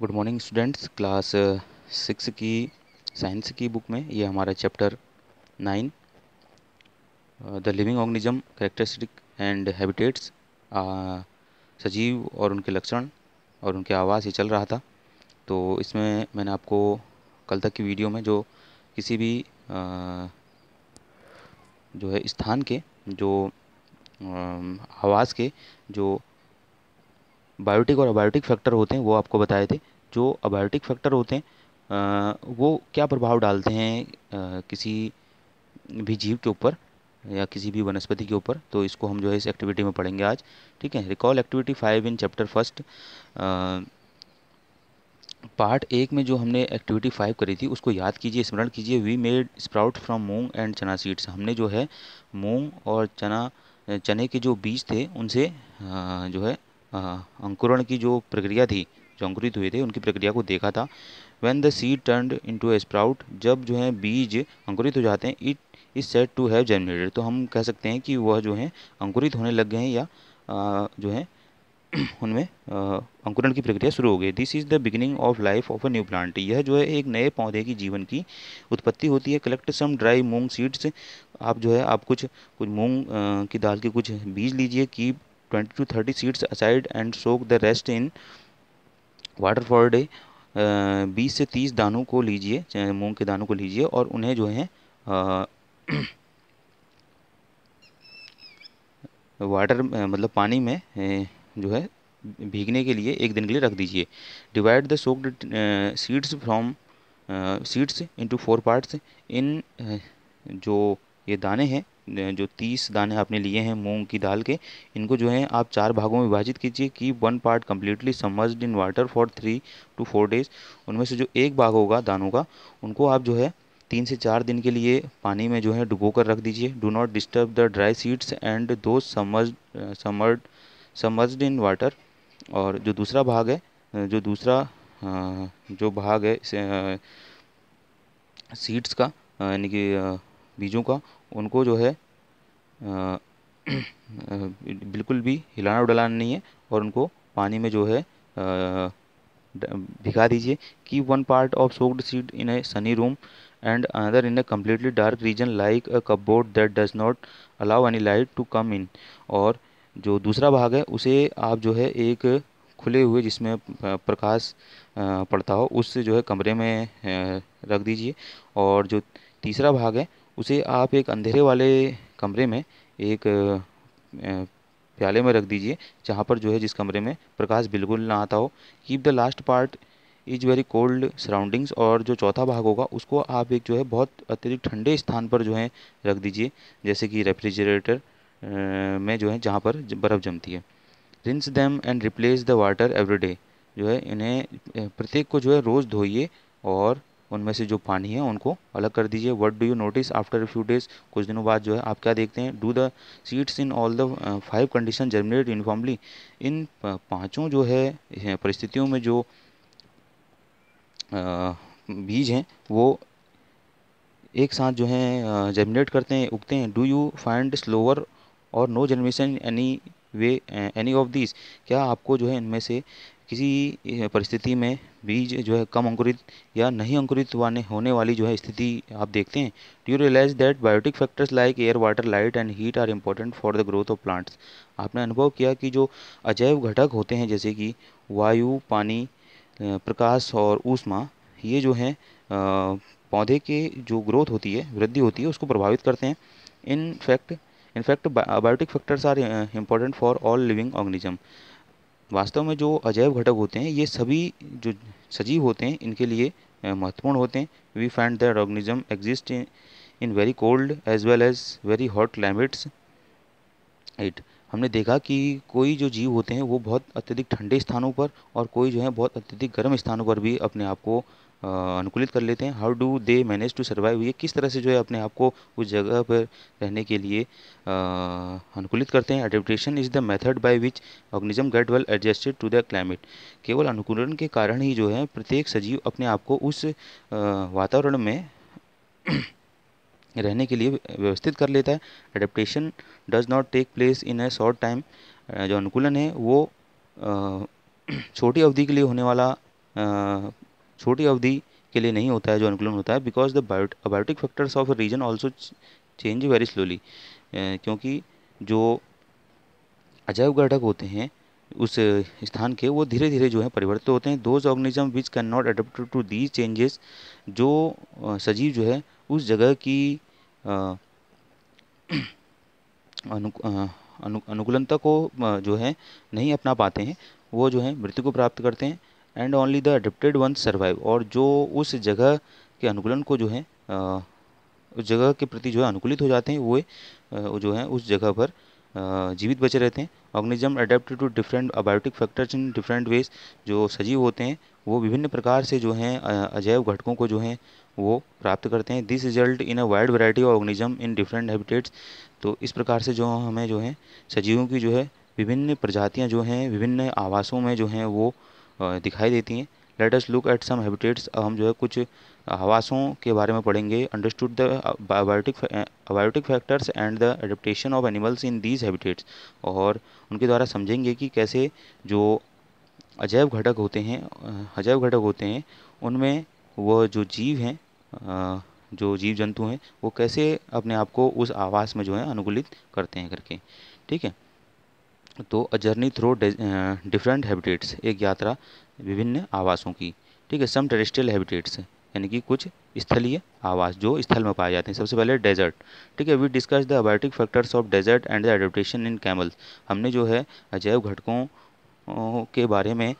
good morning students class six की science की book में ये हमारा chapter nine the living organism characteristic and habitats सजीव और उनके लक्षण और उनके आवाज़ ये चल रहा था तो इसमें मैंने आपको कल तक की वीडियो में जो किसी भी आ, uh, जो है स्थान के जो um, आवाज़ के जो बायोटिक और अबायोटिक फैक्टर होते हैं वो आपको बताए थे जो अबायोटिक फैक्टर होते हैं वो क्या प्रभाव डालते हैं किसी भी जीव के ऊपर या किसी भी वनस्पति के ऊपर तो इसको हम जो है इस एक्टिविटी में पढ़ेंगे आज ठीक है recall activity five in chapter first part एक में जो हमने एक्टिविटी फाइव करी थी उसको याद कीजिए स्मरण कीजिए we made sprout from moong and chana seeds हमने जो है मूंग और चना चने के जो बीज थे उनसे जो है अंकुरण की जो प्रक्रिया थी जो अंकुरित हुए थे उनकी प्रक्रिया को देखा था when the seed turn in a sprout जब जो है बीज अंकुरित हो जाते हैं it is set to have generated तो हम कह सकते हैं कि वह जो है अंकुरित होने लग गए हैं या आ, जो है उनमें अंकुरण की प्रक्रिया शुरू हो गई this is the beginning of life of a new plant यह जो है एक नए पौधे की जीवन की उत्पत्ति होती है collect some dry moong seeds आप जो है आप कुछ कुछ मूंग की दाल के कुछ बीज लीजिए keep twenty to thirty seeds aside and soak the rest in water for day बीस से तीस दानों को लीजिए मूंग के दानों को लीजिए और उन्हें जो है वाटर uh, uh, मतलब पानी में uh, जो है भीगने के लिए एक दिन के लिए रख दीजिए divide the soaked seeds from seeds into four parts in जो ये दाने हैं जो तीस दाने आपने लिए हैं मूंग की दाल के इनको जो है आप चार भागों में विभाजित कीजिए कि one part completely submerge in water for three to four days उनमें से जो एक भाग होगा दानों का उनको आप जो है तीन से चार दिन के लिए पानी में जो है डुबो कर रख दीजिए do not disturb the dry seeds and two submerge समर्ड समर्ज in water और जो दूसरा भाग है जो दूसरा जो भाग है सीड्स का यानी कि बीजों का उनको जो है आ, बिल्कुल भी हिलाना उडलाना नहीं है और उनको पानी में जो है भिगा दीजिए कि one part of soaked seed in a sunny room and another in a completely dark region like a cupboard that does not allow any light to come in और जो दूसरा भाग है उसे आप जो है एक खुले हुए जिसमें प्रकाश पड़ता हो उससे जो है कमरे में रख दीजिए और जो तीसरा भाग है उसे आप एक अंधेरे वाले कमरे में एक प्याले में रख दीजिए जहाँ पर जो है जिस कमरे में प्रकाश बिल्कुल ना आता हो keep the last part is very cold surroundings और जो चौथा भाग होगा उसको आप एक जो है बहुत अत्यधिक ठंडे स्थान पर जो है रख दीजिए जैसे कि रेफ्रिजरेटर में जो है जहाँ पर बर्फ़ जमती है rinse them and replace the water every day जो है इन्हें प्रत्येक को जो है रोज़ धोइए और उनमें से जो पानी है उनको अलग कर दीजिए what do you notice after few days कुछ दिनों बाद जो है आप क्या देखते हैं do the seeds in all the five condition germinate uh, uniformly इन पाँचों जो है परिस्थितियों में जो uh, बीज हैं वो एक साथ जो हैं जर्मिनेट uh, करते हैं उगते हैं डू यू फाइंड स्लोअर और no generation any way any of this क्या आपको जो है इनमें से किसी परिस्थिति में बीज जो है कम अंकुरित या नहीं अंकुरित होने वाली जो है स्थिति आप देखते हैं do you realise that biotic factors like air water light and heat are important for the growth of plants आपने अनुभव किया कि जो अजैव घटक होते हैं जैसे कि वायु पानी प्रकाश और ऊष्मा ये जो है पौधे के जो ग्रोथ होती है वृद्धि होती है उसको प्रभावित करते हैं in fact in fact biotic factors are important for all living organism वास्तव में जो अजैव घटक होते हैं ये सभी जो सजीव होते हैं इनके लिए महत्वपूर्ण होते हैं we find that organism exist in in very cold as well as very hot climates it हमने देखा कि कोई जो जीव होते हैं वो बहुत अत्यधिक ठंडे स्थानों पर और कोई जो है बहुत अत्यधिक गर्म स्थानों पर भी अपने आप को अनुकूलित कर लेते हैं how do they manage to survive ये किस तरह से जो है अपने आप को उस जगह पर रहने के लिए अनुकूलित करते हैं adaptation is the method by which organism get well adjusted to the climate केवल अनुकूलन के कारण ही जो है प्रत्येक सजीव अपने आप को उस वातावरण में रहने के लिए व्यवस्थित कर लेता है adaptation does not take place in a short time जो अनुकूलन है वो छोटी अवधि के लिए होने वाला छोटी अवधि के लिए नहीं होता है जो अनुकूलन होता है because the biotic factors of region also change very slowly क्योंकि जो अजैव घटक होते हैं उस स्थान के वो धीरे धीरे जो है परिवर्तित होते हैं those organism which can not adapt to these changes जो सजीव जो है उस जगह की अनु, अनु, अनुकूलनता को जो है नहीं अपना पाते हैं वो जो है मृत्यु को प्राप्त करते हैं and only the adapted one survive और जो उस जगह के अनुकूलन को जो है उस जगह के प्रति जो है अनुकूलित हो जाते हैं वो जो है उस जगह पर जीवित बचे रहते हैं organism adapted to different abiotic factors in different ways जो सजीव होते हैं वो विभिन्न प्रकार से जो हैं अजैव घटकों को जो हैं वो प्राप्त करते हैं this result in a wide variety of organism in different habitats तो इस प्रकार से जो हमें जो है सजीवों की जो है विभिन्न प्रजातियाँ जो हैं विभिन्न आवासों में जो हैं वो दिखाई देती हैं let us look at some habitats हम जो है कुछ हवासों के बारे में पढ़ेंगे understood abiotic biotic biotic factors and the adaptation of animals in these habitats और उनके द्वारा समझेंगे कि कैसे जो अजैव घटक होते हैं अजैव घटक होते हैं उनमें वह जो जीव हैं जो जीव जंतु हैं वो कैसे अपने आप को उस आवास में जो है अनुकूलित करते हैं करके ठीक है तो a journey through different habitats एक यात्रा विभिन्न आवासों की ठीक है सम टेरेस्ट्रियल हैबिटेट्स यानी कि कुछ स्थलीय आवास जो स्थल में पाए जाते हैं सबसे पहले डेजर्ट ठीक है we discuss the abiotic factors of desert and the adaptation in camels हमने जो है अजैव घटकों के बारे में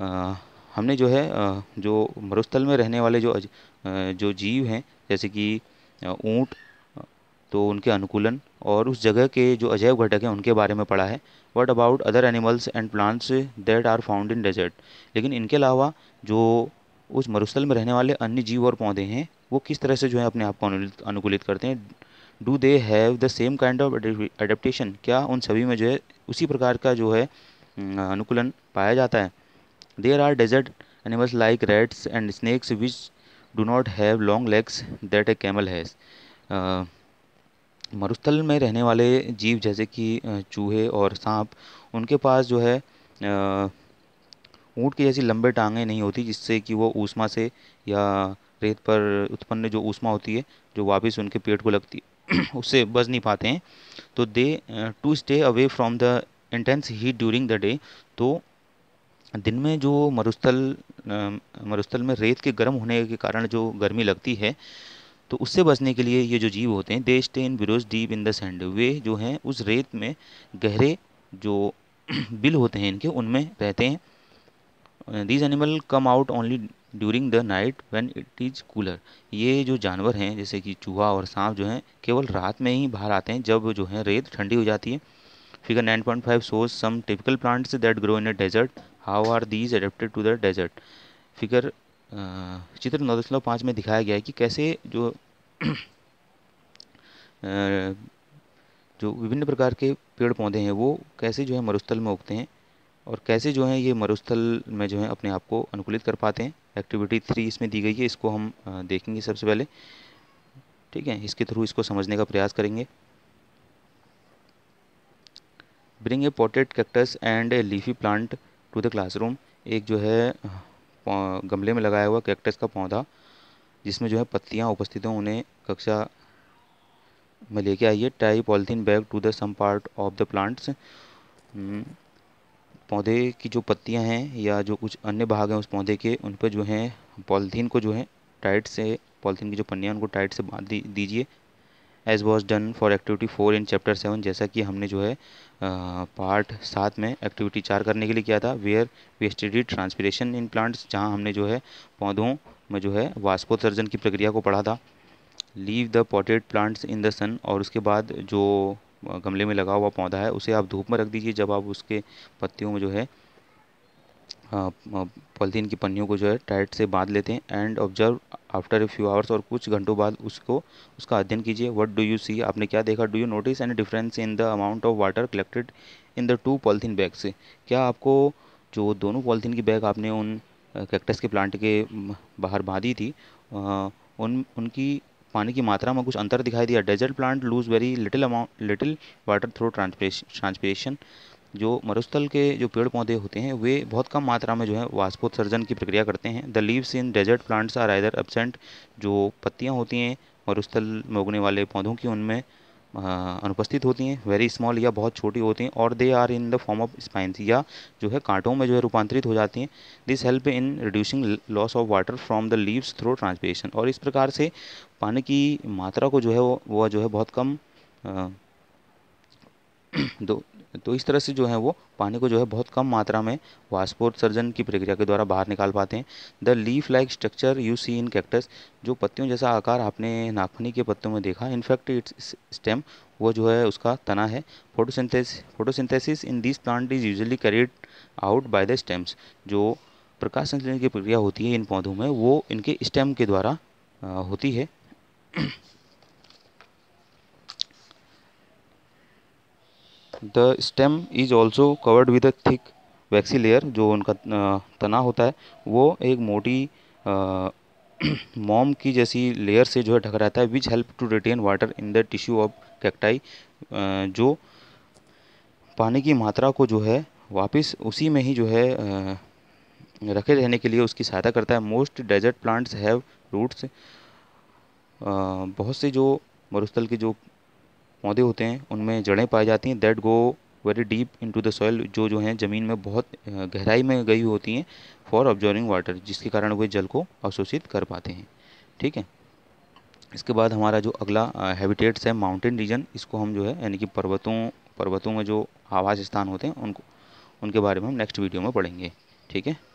आ, हमने जो है जो मरुस्थल में रहने वाले जो जो जीव हैं जैसे कि ऊँट तो उनके अनुकूलन और उस जगह के जो अजैव घटक हैं उनके बारे में पढ़ा है what about other animals and plants that are found in desert लेकिन इनके अलावा जो उस मरुस्थल में रहने वाले अन्य जीव और पौधे हैं वो किस तरह से जो है अपने आप को अनुकूलित करते हैं do they have the same kind of adaptation क्या उन सभी में जो है उसी प्रकार का जो है अनुकूलन पाया जाता है there are desert animals like rats and snakes which do not have long legs that a camel has मरुस्थल में रहने वाले जीव जैसे कि चूहे और सांप उनके पास जो है ऊँट की जैसी लंबे टांगें नहीं होती जिससे कि वो ऊषमा से या रेत पर उत्पन्न जो ऊषमा होती है जो वापस उनके पेट को लगती है उससे बच नहीं पाते हैं तो they to stay away from the intense heat during the day तो दिन में जो मरुस्थल मरुस्थल में रेत के गर्म होने के कारण जो गर्मी लगती है तो उससे बचने के लिए ये जो जीव होते हैं they stay in burrows deep in the sand वे जो हैं उस रेत में गहरे जो बिल होते हैं इनके उनमें रहते हैं these animal come out only during the night when it is cooler ये जो जानवर हैं जैसे कि चूहा और सांप जो हैं केवल रात में ही बाहर आते हैं जब जो है रेत ठंडी हो जाती है figure nine point five shows some typical plants that grow in a desert how are these adapted to the desert figure चित्र नौ दशमलव पाँच में दिखाया गया है कि कैसे जो जो विभिन्न प्रकार के पेड़ पौधे हैं वो कैसे जो है मरुस्थल में उगते हैं और कैसे जो है ये मरुस्थल में जो है अपने आप को अनुकूलित कर पाते हैं एक्टिविटी थ्री इसमें दी गई है इसको हम देखेंगे सबसे पहले ठीक है इसके थ्रू इसको समझने का प्रयास करेंगे bring a potted cactus and a leafy plant to the classroom एक जो है गमले में लगाया हुआ कैक्टस का पौधा जिसमें जो है पत्तियाँ उपस्थित हैं उन्हें कक्षा में लेके आइए tie polythene bag to the some part of the plants पौधे की जो पत्तियां हैं या जो कुछ अन्य भाग हैं उस पौधे के उन पर जो है पॉलीथीन को जो है टाइट से पॉलीथीन की जो पन्नियाँ उनको टाइट से बांध दीजिए as was done for activity four in chapter seven जैसा कि हमने जो है पार्ट सात में एक्टिविटी चार करने के लिए किया था where we study transpiration in plants जहाँ हमने जो है पौधों में जो है वास्पोत्सर्जन की प्रक्रिया को पढ़ा था leave the potted plants in the sun और उसके बाद जो गमले में लगा हुआ पौधा है उसे आप धूप में रख दीजिए जब आप उसके पत्तियों में जो है पॉलीथीन की पन्नियों को जो है टाइट से बांध लेते हैं and observe after a few hours और कुछ घंटों बाद उसको उसका अध्ययन कीजिए व्हाट डू यू सी आपने क्या देखा do you notice any difference in the amount of water collected in the two polythene bag से क्या आपको जो दोनों पॉलीथीन की बैग आपने उन कैक्टस के प्लांट के बाहर बांधी थी उन उनकी पानी की मात्रा में कुछ अंतर दिखाई दिया desert plant lose very little amount little water through transpiration जो मरुस्थल के जो पेड़ पौधे होते हैं वे बहुत कम मात्रा में जो है वाष्पोत्सर्जन की प्रक्रिया करते हैं the leaves in desert plants are either absent जो पत्तियाँ होती हैं मरुस्थल में उगने वाले पौधों की उनमें अनुपस्थित होती हैं वेरी स्मॉल या बहुत छोटी होती हैं और they are in the form of spines या जो है कांटों में जो है रूपांतरित हो जाती हैं this help in reducing loss of water from the leaves through transpiration और इस प्रकार से पानी की मात्रा को जो है वो, वह जो है बहुत कम आ, दो तो इस तरह से जो है वो पानी को जो है बहुत कम मात्रा में वाष्पोत्सर्जन की प्रक्रिया के द्वारा बाहर निकाल पाते हैं the leaf like structure you see in cactus जो पत्तियों जैसा आकार आपने नाखूनी के पत्तों में देखा इनफैक्ट इट्स स्टेम वो जो है उसका तना है photosynthesis photosynthesis in this plant is usually carried out by the stems जो प्रकाश संश्लेषण की प्रक्रिया होती है इन पौधों में वो इनके स्टेम के द्वारा होती है the stem is also covered with a thick waxy layer जो उनका तना होता है वो एक मोटी मॉम की जैसी लेयर से जो है ढक रहता है which help to retain water in the tissue of cacti जो पानी की मात्रा को जो है वापस उसी में ही जो है रखे रहने के लिए उसकी सहायता करता है most desert plants have roots बहुत से जो मरुस्थल के जो पौधे होते हैं उनमें जड़ें पाई जाती हैं that go very deep into the soil जो जो हैं ज़मीन में बहुत गहराई में गई होती हैं फॉर ऑब्जॉर्विंग वाटर जिसके कारण वे जल को अवशोषित कर पाते हैं ठीक है इसके बाद हमारा जो अगला हैबिटेट्स है माउंटेन रीजन इसको हम जो है यानी कि पर्वतों पर्वतों में जो आवास स्थान होते हैं उनको उनके बारे में हम नेक्स्ट वीडियो में पढ़ेंगे ठीक है